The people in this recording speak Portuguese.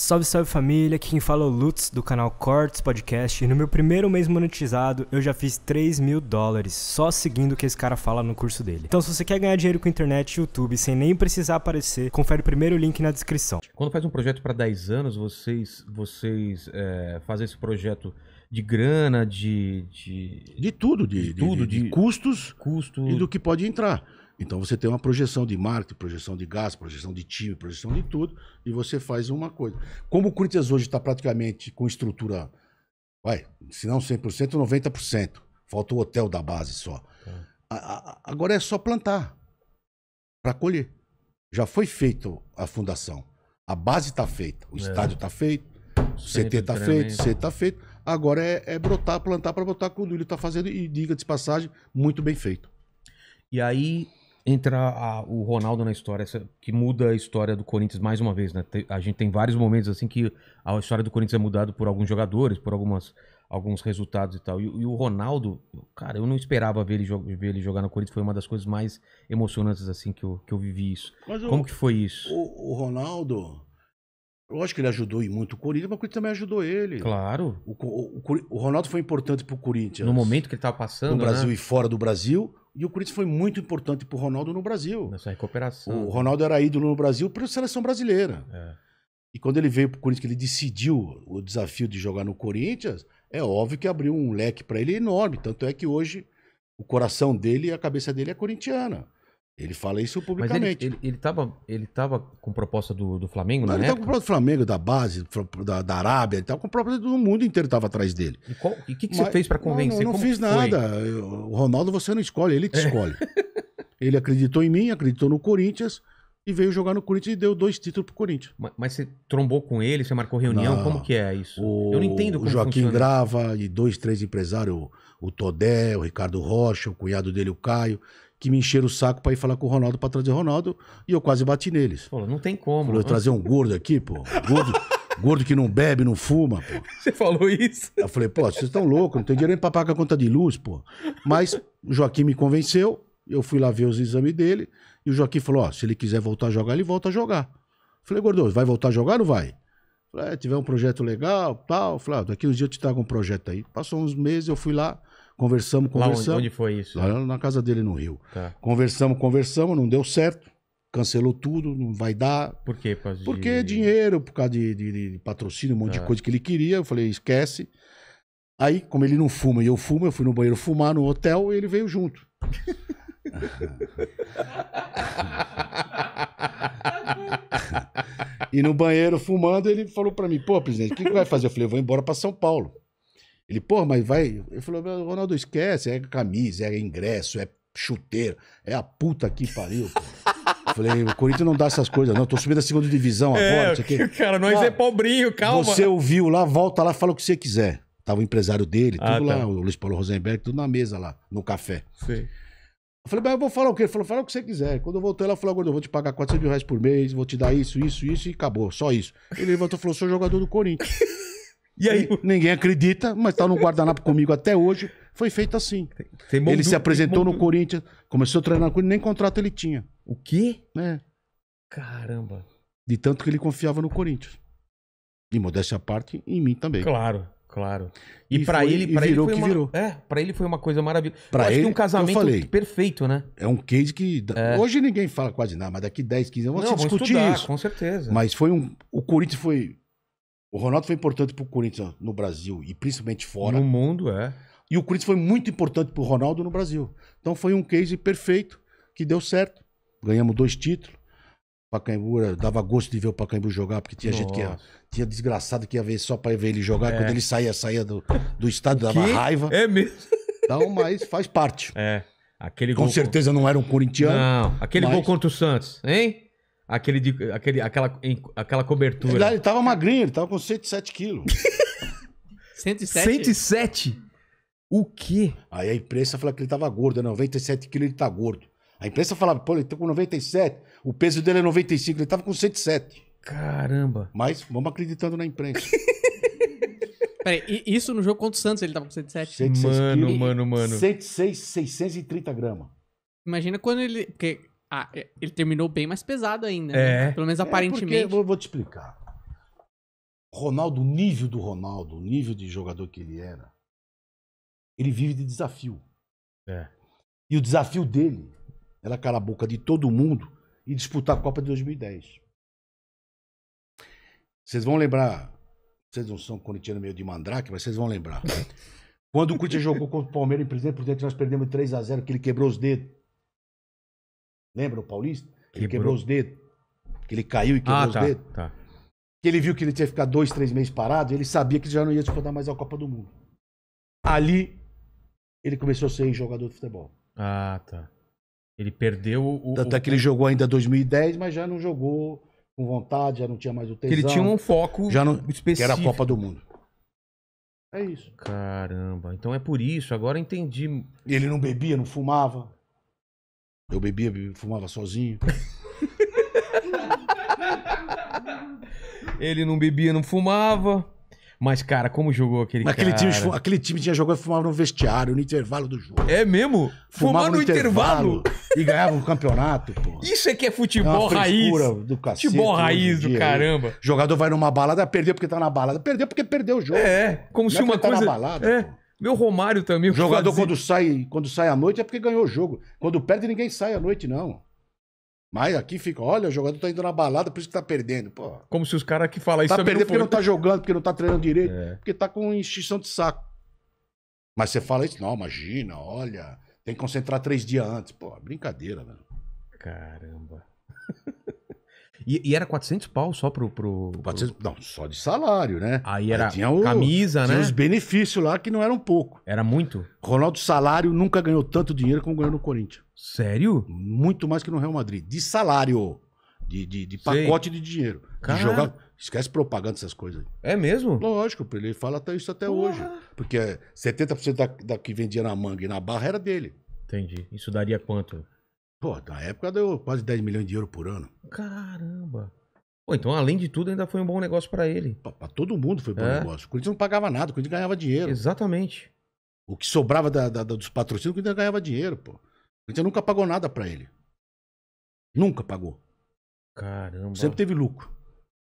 Salve, salve família, aqui quem fala é o Lutz do canal Cortes Podcast e no meu primeiro mês monetizado eu já fiz 3 mil dólares só seguindo o que esse cara fala no curso dele. Então se você quer ganhar dinheiro com internet e YouTube sem nem precisar aparecer, confere o primeiro link na descrição. Quando faz um projeto para 10 anos, vocês, vocês é, fazem esse projeto de grana, de... De, de tudo, de, de tudo, de, de, custos, custos e do que pode entrar. Então você tem uma projeção de marketing, projeção de gás, projeção de time, projeção de tudo, e você faz uma coisa. Como o Corinthians hoje está praticamente com estrutura, vai, se não 100%, 90%. Falta o hotel da base só. É. A, a, agora é só plantar para colher. Já foi feito a fundação. A base está feita, o é. estádio está feito, o CT está feito, o CT está feito. Agora é, é brotar, plantar para botar, como o Duílio está fazendo, e diga de passagem, muito bem feito. E aí, entra a, o Ronaldo na história, essa, que muda a história do Corinthians mais uma vez, né? Tem, a gente tem vários momentos assim que a história do Corinthians é mudada por alguns jogadores, por algumas, alguns resultados e tal. E, e o Ronaldo, cara, eu não esperava ver ele, ver ele, jogar no Corinthians, foi uma das coisas mais emocionantes assim que eu, que eu vivi isso. Mas Como o, que foi isso? O, o Ronaldo, Lógico que ele ajudou e muito o Corinthians, mas o Corinthians também ajudou ele. Claro. O, o, o Ronaldo foi importante pro Corinthians. No momento que ele estava passando. No Brasil né? e fora do Brasil. E o Corinthians foi muito importante pro Ronaldo no Brasil. Nessa recuperação. O Ronaldo era ídolo no Brasil pela seleção brasileira. É. E quando ele veio pro Corinthians, que ele decidiu o desafio de jogar no Corinthians, é óbvio que abriu um leque para ele enorme. Tanto é que hoje o coração dele e a cabeça dele é corintiana. Ele fala isso publicamente. Mas ele, estava ele, ele, ele com proposta do, do Flamengo, né? Ele estava com proposta do Flamengo, da base, da, da Arábia, ele estava com proposta do mundo inteiro estava atrás dele. E o que, que Mas, você fez para convencer? Não, não, não fiz nada. Eu, o Ronaldo você não escolhe, ele te é. escolhe. ele acreditou em mim, acreditou no Corinthians e veio jogar no Corinthians e deu dois títulos pro Corinthians. Mas, mas você trombou com ele, você marcou reunião, não, como que é isso? O, Eu não entendo como O Joaquim funciona. Grava e dois, três empresários, o, o Todé, o Ricardo Rocha, o cunhado dele, o Caio que me encheram o saco para ir falar com o Ronaldo para trazer o Ronaldo e eu quase bati neles. Pô, não tem como. Falou, eu né? trazer um gordo aqui, pô. Gordo, gordo que não bebe, não fuma, pô. Você falou isso? Eu falei, pô, vocês estão loucos, não tem dinheiro nem pra pagar a conta de luz, pô. Mas o Joaquim me convenceu, eu fui lá ver os exames dele e o Joaquim falou, ó, se ele quiser voltar a jogar, ele volta a jogar. Eu falei, gordo, vai voltar a jogar ou não vai? Falei, é, tiver um projeto legal, tal. Falei, ah, daqui uns dias eu te trago um projeto aí. Passou uns meses, eu fui lá, Conversamos, conversamos. Lá onde, onde foi isso? Lá na casa dele no Rio. Tá. Conversamos, conversamos, não deu certo. Cancelou tudo, não vai dar. Por quê? Por Porque dinheiro, por causa de, de, de patrocínio, um monte tá. de coisa que ele queria. Eu falei, esquece. Aí, como ele não fuma e eu fumo, eu fui no banheiro fumar no hotel e ele veio junto. e no banheiro fumando, ele falou para mim: pô, presidente, o que, que vai fazer? Eu falei: eu vou embora para São Paulo. Ele, pô, mas vai. Ele falou: Ronaldo, esquece, é camisa, é ingresso, é chuteiro, é a puta que pariu. Eu falei, o Corinthians não dá essas coisas, não. Eu tô subindo a segunda divisão é, agora, não sei o Cara, nós é pobrinho, calma. Você ouviu lá, volta lá, fala o que você quiser. Tava o empresário dele, ah, tudo tá. lá, o Luiz Paulo Rosenberg, tudo na mesa lá, no café. Sim. Eu falei, mas eu vou falar o quê? Ele falou, fala o que você quiser. Quando eu voltei lá, falou, falei, eu vou te pagar 400 mil reais por mês, vou te dar isso, isso, isso e acabou, só isso. Ele levantou e falou, sou jogador do Corinthians. E aí? Ninguém acredita, mas tá no guardanapo comigo até hoje. Foi feito assim. Tem, ele se apresentou no Corinthians, começou a treinar com ele, nem contrato ele tinha. O quê? É. Caramba. De tanto que ele confiava no Corinthians. De modéstia à parte, em mim também. Claro, claro. E, e para ele, para ele foi uma, virou. É, para ele foi uma coisa maravilhosa. Para ele, um casamento falei, perfeito, né? É um case que é. hoje ninguém fala quase nada, mas daqui 10, 15 anos você discutir estudar, isso. com certeza. Mas foi um o Corinthians foi o Ronaldo foi importante pro Corinthians no Brasil e principalmente fora. No mundo, é. E o Corinthians foi muito importante pro Ronaldo no Brasil. Então foi um case perfeito que deu certo. Ganhamos dois títulos. Pacaembu, dava gosto de ver o Pacaembu jogar, porque tinha Nossa. gente que ia, tinha desgraçado que ia ver só para ver ele jogar. É. Quando ele saía, saía do, do estádio, dava raiva. É mesmo. Então, mas faz parte. É. Aquele Com gol... certeza não era um corintiano. Não, aquele mas... gol contra o Santos, hein? aquele de, aquele, aquela, em- aquela cobertura. Ele, ele tava magrinho, ele tava com 107 quilos. 107? 107? O quê? Aí a imprensa falou que ele tava gordo, 97 é quilos, ele tá gordo. A imprensa falava, pô, ele tá com 97, o peso dele é 95, ele tava com 107. Caramba. Mas vamos acreditando na imprensa. Peraí, isso no jogo contra o Santos ele tava com 107. 106 Mano, quilos, mano, mano. 106, 630 gramas. Imagina quando ele. Porque ah, é, ele terminou bem mais pesado ainda. Né? É. Né? Pelo menos é, aparentemente. É porque, vou, vou te explicar. Ronaldo, o nível do Ronaldo, o nível de jogador que ele era, ele vive de desafio. É. E o desafio dele era calar a boca de todo mundo e disputar a Copa de 2010. Vocês vão lembrar, vocês não são corintianos meio de mandrake, mas vocês vão lembrar. Quando o Corinthians jogou contra o Palmeiras em por dentro nós perdemos 3 a 0 que ele quebrou os dedos. Lembra o Paulista? Ele quebrou, os dedos. Que ele caiu e quebrou ah, os tá, dedos. Tá. Que ele viu que ele tinha que ficar dois, três meses parado, ele sabia que já não ia disputar mais a Copa do Mundo. Ali, ele começou a ser jogador de futebol. Ah, tá. Ele perdeu o. Tanto é que ele jogou ainda 2010, mas já não jogou com vontade, já não tinha mais o tempo. ele tinha um foco já não, específico. Que era a Copa do Mundo. É isso. Caramba, então é por isso, agora entendi. Ele não bebia, não fumava. Eu bebia, bebia fumava sozinho. ele não bebia, não fumava. Mas, cara, como jogou aquele aquele cara? Time, aquele time tinha jogado e fumava no vestiário, no intervalo do jogo. É mesmo? Fumava, fumava no, intervalo? intervalo e ganhava um campeonato, pô. Isso é que é futebol é raiz. do cacete. Futebol raiz do caramba. Jogador vai numa balada, perdeu porque tá na balada. Perdeu porque perdeu o jogo. É, como se é uma coisa... Tá na balada, é. Pô. Meu Romário também. O jogador quando sai, quando sai à noite é porque ganhou o jogo. Quando perde ninguém sai à noite não. Mas aqui fica, olha, o jogador tá indo na balada, por isso que tá perdendo, pô. Como se os caras que falam tá isso Tá perdendo porque não tá jogando, porque não tá treinando direito, é. porque tá com extinção de saco. Mas você fala isso, não, imagina, olha, tem que concentrar três dias antes. Pô, brincadeira, velho. Caramba. E, e, era 400 pau só pro. pro, pro... 400, não, só de salário, né? Aí era Aí tinha o, camisa, tinha né? os benefícios lá que não eram pouco. Era muito. Ronaldo salário nunca ganhou tanto dinheiro como ganhou no Corinthians. Sério? Muito mais que no Real Madrid. De salário. De, de, de pacote Sei. de dinheiro. Cara... De jogar. Esquece propaganda essas coisas. É mesmo? Lógico, ele fala até isso até hoje. Porque 70% é da, da que vendia na manga e na barra era dele. Entendi. Isso daria quanto? Pô, na época deu quase 10 milhões de euros por ano. Caramba. Pô, então, além de tudo, ainda foi um bom negócio para ele. Pra, todo mundo foi um bom é. negócio. O Corinthians não pagava nada, o Corinthians ganhava dinheiro. Exatamente. O que sobrava da, da, dos patrocínios, o Corinthians ganhava dinheiro, pô. O Corinthians nunca pagou nada para ele. Nunca pagou. Caramba. Sempre teve lucro.